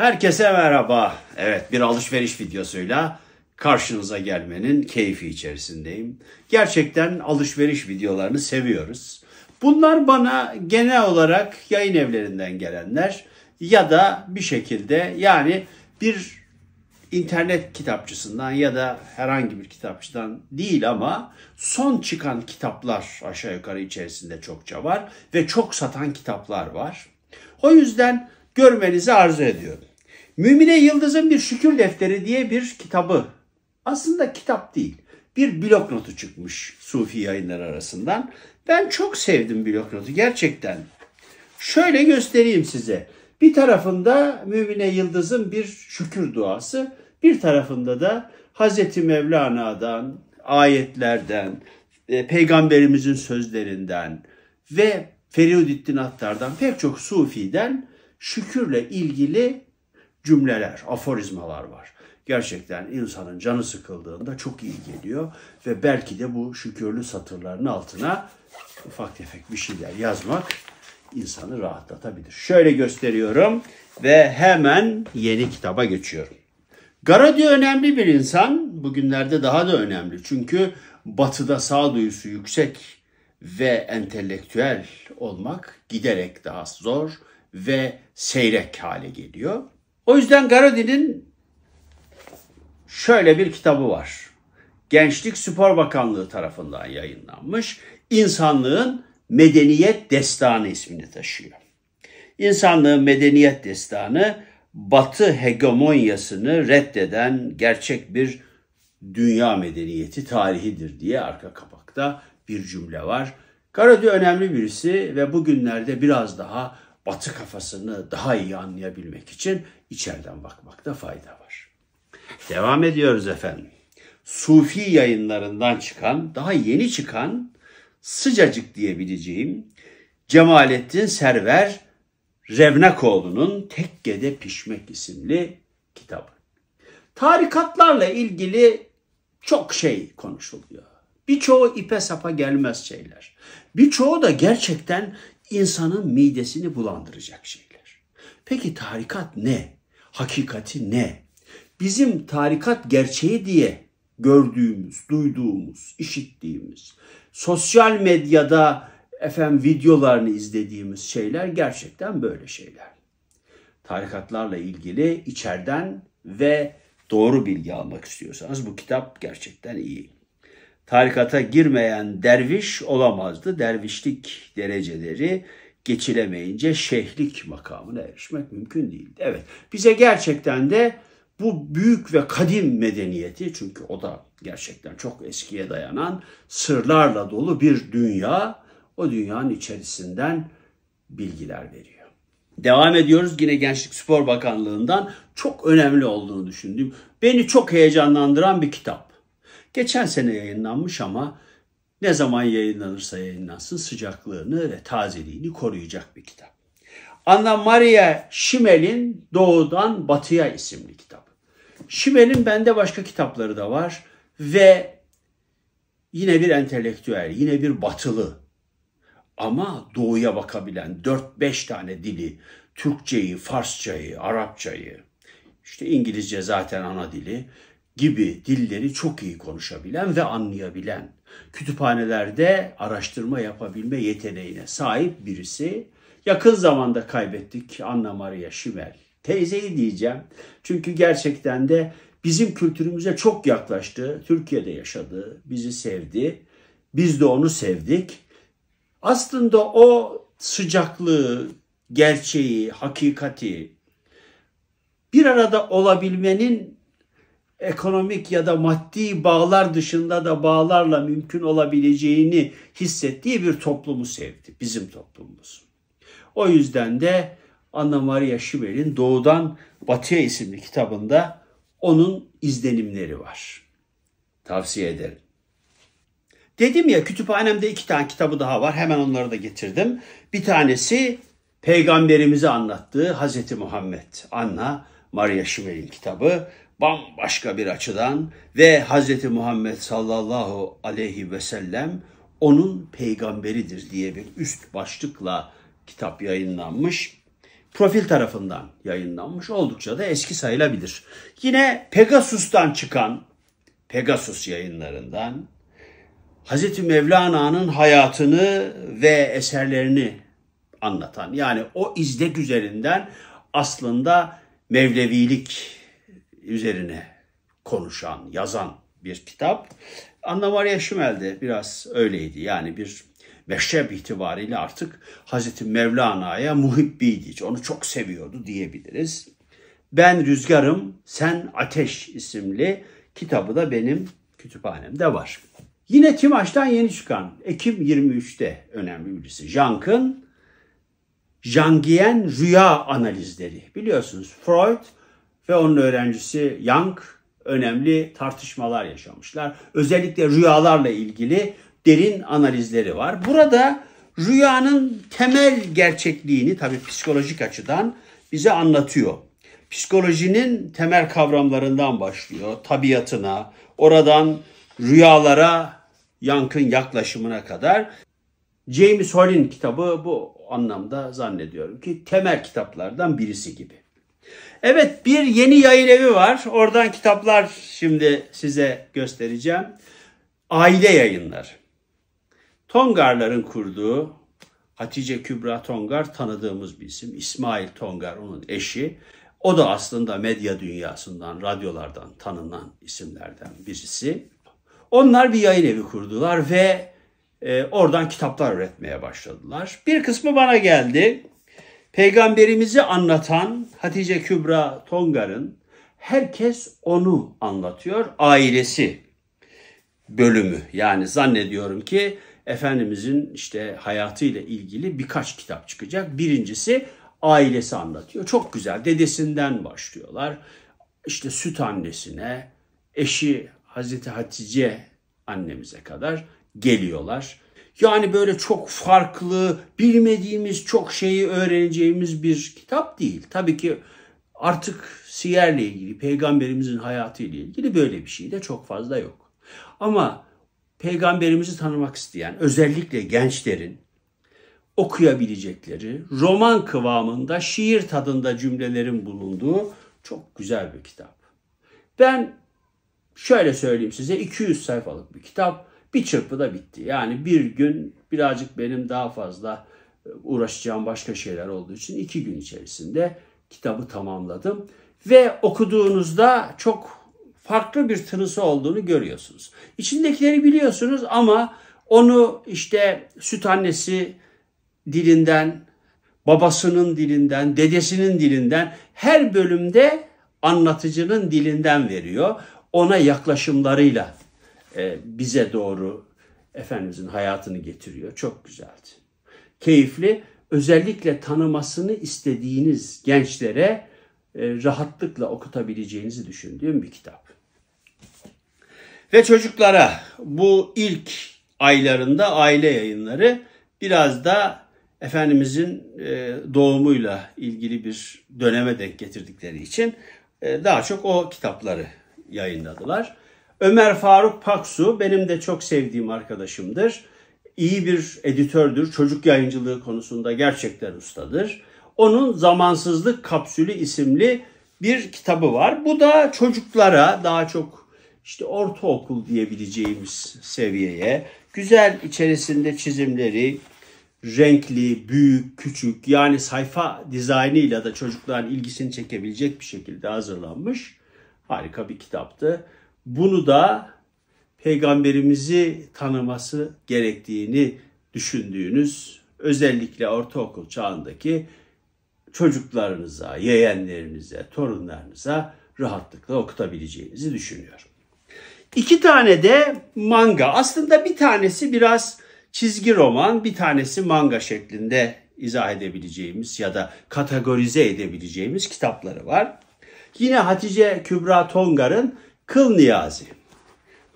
Herkese merhaba. Evet bir alışveriş videosuyla karşınıza gelmenin keyfi içerisindeyim. Gerçekten alışveriş videolarını seviyoruz. Bunlar bana genel olarak yayın evlerinden gelenler ya da bir şekilde yani bir internet kitapçısından ya da herhangi bir kitapçıdan değil ama son çıkan kitaplar aşağı yukarı içerisinde çokça var ve çok satan kitaplar var. O yüzden görmenizi arzu ediyorum. Mümine Yıldız'ın bir şükür defteri diye bir kitabı. Aslında kitap değil. Bir blok notu çıkmış Sufi yayınlar arasından. Ben çok sevdim blok notu gerçekten. Şöyle göstereyim size. Bir tarafında Mümine Yıldız'ın bir şükür duası, bir tarafında da Hazreti Mevlana'dan, ayetlerden, e, peygamberimizin sözlerinden ve Feridüddin Attar'dan pek çok sufiden şükürle ilgili cümleler, aforizmalar var. Gerçekten insanın canı sıkıldığında çok iyi geliyor ve belki de bu şükürlü satırların altına ufak tefek bir şeyler yazmak insanı rahatlatabilir. Şöyle gösteriyorum ve hemen yeni kitaba geçiyorum. Garadi önemli bir insan, bugünlerde daha da önemli. Çünkü batıda sağduyusu yüksek ve entelektüel olmak giderek daha zor ve seyrek hale geliyor. O yüzden Garodi'nin şöyle bir kitabı var. Gençlik Spor Bakanlığı tarafından yayınlanmış. İnsanlığın Medeniyet Destanı ismini taşıyor. İnsanlığın Medeniyet Destanı Batı hegemonyasını reddeden gerçek bir dünya medeniyeti tarihidir diye arka kapakta bir cümle var. Karadi önemli birisi ve bugünlerde biraz daha batı kafasını daha iyi anlayabilmek için içeriden bakmakta fayda var. Devam ediyoruz efendim. Sufi yayınlarından çıkan, daha yeni çıkan sıcacık diyebileceğim Cemalettin Server Revnakoğlu'nun Tekkede Pişmek isimli kitabı. Tarikatlarla ilgili çok şey konuşuluyor. Birçoğu ipe sapa gelmez şeyler. Birçoğu da gerçekten insanın midesini bulandıracak şeyler. Peki tarikat ne? Hakikati ne? Bizim tarikat gerçeği diye gördüğümüz, duyduğumuz, işittiğimiz, sosyal medyada efem videolarını izlediğimiz şeyler gerçekten böyle şeyler. Tarikatlarla ilgili içerden ve doğru bilgi almak istiyorsanız bu kitap gerçekten iyi tarikata girmeyen derviş olamazdı. Dervişlik dereceleri geçilemeyince şeyhlik makamına erişmek mümkün değildi. Evet bize gerçekten de bu büyük ve kadim medeniyeti çünkü o da gerçekten çok eskiye dayanan sırlarla dolu bir dünya o dünyanın içerisinden bilgiler veriyor. Devam ediyoruz yine Gençlik Spor Bakanlığı'ndan çok önemli olduğunu düşündüğüm, beni çok heyecanlandıran bir kitap. Geçen sene yayınlanmış ama ne zaman yayınlanırsa yayınlansın sıcaklığını ve tazeliğini koruyacak bir kitap. Anna Maria Şimel'in Doğudan Batıya isimli kitap. Şimel'in bende başka kitapları da var ve yine bir entelektüel, yine bir batılı ama doğuya bakabilen 4-5 tane dili, Türkçeyi, Farsçayı, Arapçayı, işte İngilizce zaten ana dili gibi dilleri çok iyi konuşabilen ve anlayabilen, kütüphanelerde araştırma yapabilme yeteneğine sahip birisi yakın zamanda kaybettik Anna Maria Şimel. Teyzeyi diyeceğim. Çünkü gerçekten de bizim kültürümüze çok yaklaştı. Türkiye'de yaşadı, bizi sevdi. Biz de onu sevdik. Aslında o sıcaklığı, gerçeği, hakikati bir arada olabilmenin ekonomik ya da maddi bağlar dışında da bağlarla mümkün olabileceğini hissettiği bir toplumu sevdi bizim toplumumuz. O yüzden de Anna Maria Schübert'in Doğudan Batıya isimli kitabında onun izlenimleri var. Tavsiye ederim. Dedim ya kütüphanemde iki tane kitabı daha var. Hemen onları da getirdim. Bir tanesi peygamberimizi anlattığı Hazreti Muhammed. Anna Maria Schübert'in kitabı bambaşka bir açıdan ve Hz. Muhammed sallallahu aleyhi ve sellem onun peygamberidir diye bir üst başlıkla kitap yayınlanmış. Profil tarafından yayınlanmış. Oldukça da eski sayılabilir. Yine Pegasus'tan çıkan Pegasus yayınlarından Hz. Mevlana'nın hayatını ve eserlerini anlatan yani o izlek üzerinden aslında Mevlevilik üzerine konuşan, yazan bir kitap. Anna Maria Schimmel biraz öyleydi. Yani bir meşrep itibariyle artık Hazreti Mevlana'ya muhibbiydi. Onu çok seviyordu diyebiliriz. Ben Rüzgarım, Sen Ateş isimli kitabı da benim kütüphanemde var. Yine Timaş'tan yeni çıkan Ekim 23'te önemli birisi. Jank'ın Jangien rüya analizleri. Biliyorsunuz Freud ve onun öğrencisi Young önemli tartışmalar yaşamışlar. Özellikle rüyalarla ilgili derin analizleri var. Burada rüyanın temel gerçekliğini tabii psikolojik açıdan bize anlatıyor. Psikolojinin temel kavramlarından başlıyor. Tabiatına, oradan rüyalara, yankın yaklaşımına kadar. James Hall'in kitabı bu anlamda zannediyorum ki temel kitaplardan birisi gibi. Evet bir yeni yayın evi var. Oradan kitaplar şimdi size göstereceğim. Aile yayınlar Tongarların kurduğu Hatice Kübra Tongar tanıdığımız bir isim. İsmail Tongar onun eşi. O da aslında medya dünyasından, radyolardan tanınan isimlerden birisi. Onlar bir yayın evi kurdular ve e, oradan kitaplar üretmeye başladılar. Bir kısmı bana geldi. Peygamberimizi anlatan Hatice Kübra Tongar'ın herkes onu anlatıyor ailesi bölümü. Yani zannediyorum ki Efendimizin işte hayatıyla ilgili birkaç kitap çıkacak. Birincisi ailesi anlatıyor. Çok güzel. Dedesinden başlıyorlar. İşte süt annesine, eşi Hazreti Hatice annemize kadar geliyorlar. Yani böyle çok farklı, bilmediğimiz çok şeyi öğreneceğimiz bir kitap değil. Tabii ki artık siyerle ilgili, peygamberimizin hayatı ile ilgili böyle bir şey de çok fazla yok. Ama peygamberimizi tanımak isteyen, özellikle gençlerin okuyabilecekleri, roman kıvamında, şiir tadında cümlelerin bulunduğu çok güzel bir kitap. Ben şöyle söyleyeyim size 200 sayfalık bir kitap bir çırpıda bitti. Yani bir gün birazcık benim daha fazla e, uğraşacağım başka şeyler olduğu için iki gün içerisinde kitabı tamamladım. Ve okuduğunuzda çok farklı bir tınısı olduğunu görüyorsunuz. İçindekileri biliyorsunuz ama onu işte süt annesi dilinden, babasının dilinden, dedesinin dilinden her bölümde anlatıcının dilinden veriyor. Ona yaklaşımlarıyla e, bize doğru Efendimizin hayatını getiriyor. Çok güzeldi. Keyifli. Özellikle tanımasını istediğiniz gençlere e, rahatlıkla okutabileceğinizi düşündüğüm bir kitap. Ve çocuklara bu ilk aylarında aile yayınları biraz da Efendimizin e, doğumuyla ilgili bir döneme denk getirdikleri için daha çok o kitapları yayınladılar. Ömer Faruk Paksu benim de çok sevdiğim arkadaşımdır. İyi bir editördür. Çocuk yayıncılığı konusunda gerçekten ustadır. Onun Zamansızlık Kapsülü isimli bir kitabı var. Bu da çocuklara daha çok işte ortaokul diyebileceğimiz seviyeye güzel içerisinde çizimleri renkli, büyük, küçük yani sayfa dizaynıyla da çocukların ilgisini çekebilecek bir şekilde hazırlanmış harika bir kitaptı. Bunu da peygamberimizi tanıması gerektiğini düşündüğünüz özellikle ortaokul çağındaki çocuklarınıza, yeğenlerinize, torunlarınıza rahatlıkla okutabileceğinizi düşünüyorum. İki tane de manga. Aslında bir tanesi biraz çizgi roman, bir tanesi manga şeklinde izah edebileceğimiz ya da kategorize edebileceğimiz kitapları var. Yine Hatice Kübra Tongar'ın Kıl niyazi.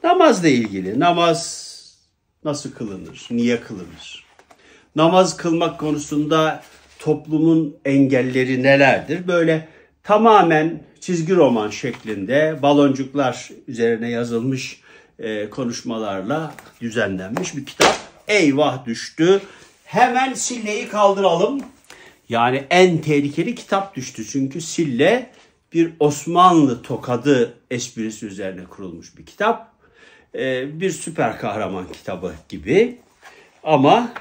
Namazla ilgili namaz nasıl kılınır, niye kılınır? Namaz kılmak konusunda toplumun engelleri nelerdir? Böyle tamamen çizgi roman şeklinde baloncuklar üzerine yazılmış e, konuşmalarla düzenlenmiş bir kitap. Eyvah düştü. Hemen silleyi kaldıralım. Yani en tehlikeli kitap düştü. Çünkü sille bir Osmanlı tokadı esprisi üzerine kurulmuş bir kitap. Ee, bir süper kahraman kitabı gibi. Ama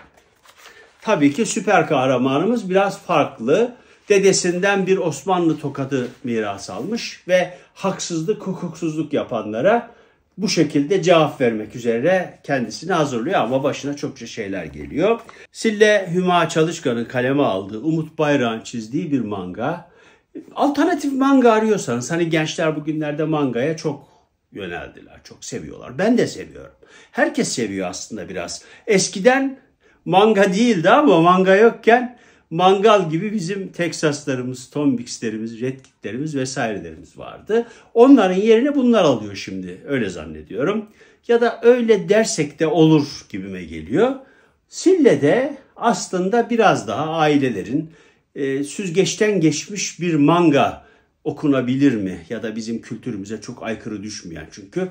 tabii ki süper kahramanımız biraz farklı. Dedesinden bir Osmanlı tokadı miras almış ve haksızlık, hukuksuzluk yapanlara bu şekilde cevap vermek üzere kendisini hazırlıyor ama başına çokça şeyler geliyor. Sille Hüma Çalışkan'ın kaleme aldığı, Umut Bayrağ'ın çizdiği bir manga alternatif manga arıyorsanız hani gençler bugünlerde mangaya çok yöneldiler. Çok seviyorlar. Ben de seviyorum. Herkes seviyor aslında biraz. Eskiden manga değildi ama manga yokken mangal gibi bizim Teksaslarımız, Tombix'lerimiz, Redkit'lerimiz vesairelerimiz vardı. Onların yerine bunlar alıyor şimdi. Öyle zannediyorum. Ya da öyle dersek de olur gibime geliyor. Sille de aslında biraz daha ailelerin e, süzgeçten geçmiş bir manga okunabilir mi? Ya da bizim kültürümüze çok aykırı düşmeyen çünkü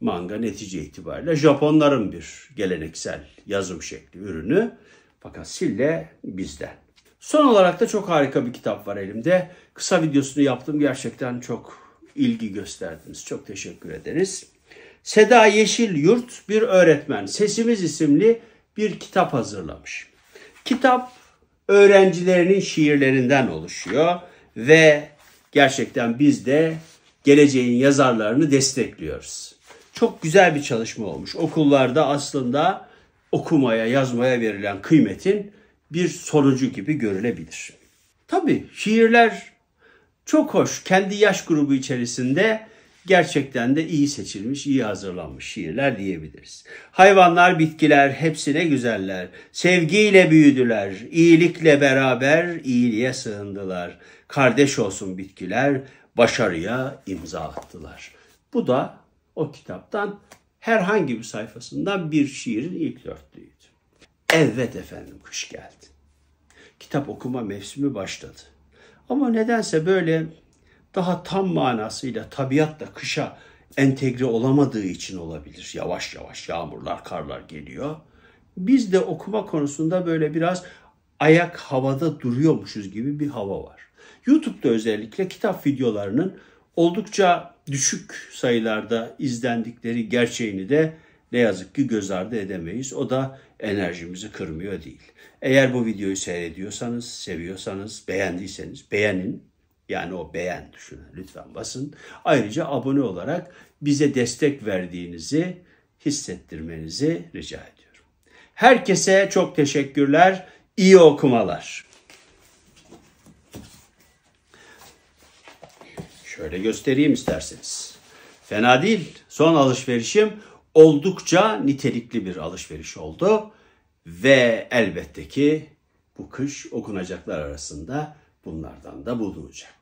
manga netice itibariyle Japonların bir geleneksel yazım şekli ürünü. Fakat sille bizden. Son olarak da çok harika bir kitap var elimde. Kısa videosunu yaptım. Gerçekten çok ilgi gösterdiniz. Çok teşekkür ederiz. Seda Yeşil Yurt bir öğretmen. Sesimiz isimli bir kitap hazırlamış. Kitap öğrencilerinin şiirlerinden oluşuyor ve gerçekten biz de geleceğin yazarlarını destekliyoruz. Çok güzel bir çalışma olmuş. Okullarda aslında okumaya, yazmaya verilen kıymetin bir sonucu gibi görülebilir. Tabii şiirler çok hoş. Kendi yaş grubu içerisinde gerçekten de iyi seçilmiş, iyi hazırlanmış şiirler diyebiliriz. Hayvanlar, bitkiler hepsine güzeller. Sevgiyle büyüdüler, iyilikle beraber iyiliğe sığındılar. Kardeş olsun bitkiler, başarıya imza attılar. Bu da o kitaptan herhangi bir sayfasından bir şiirin ilk dörtlüğüydü. Evet efendim kış geldi. Kitap okuma mevsimi başladı. Ama nedense böyle daha tam manasıyla tabiatla kışa entegre olamadığı için olabilir. Yavaş yavaş yağmurlar, karlar geliyor. Biz de okuma konusunda böyle biraz ayak havada duruyormuşuz gibi bir hava var. YouTube'da özellikle kitap videolarının oldukça düşük sayılarda izlendikleri gerçeğini de ne yazık ki göz ardı edemeyiz. O da enerjimizi kırmıyor değil. Eğer bu videoyu seyrediyorsanız, seviyorsanız, beğendiyseniz beğenin, yani o beğen tuşuna lütfen basın. Ayrıca abone olarak bize destek verdiğinizi hissettirmenizi rica ediyorum. Herkese çok teşekkürler. İyi okumalar. Şöyle göstereyim isterseniz. Fena değil. Son alışverişim oldukça nitelikli bir alışveriş oldu ve elbette ki bu kış okunacaklar arasında bunlardan da bulunacak.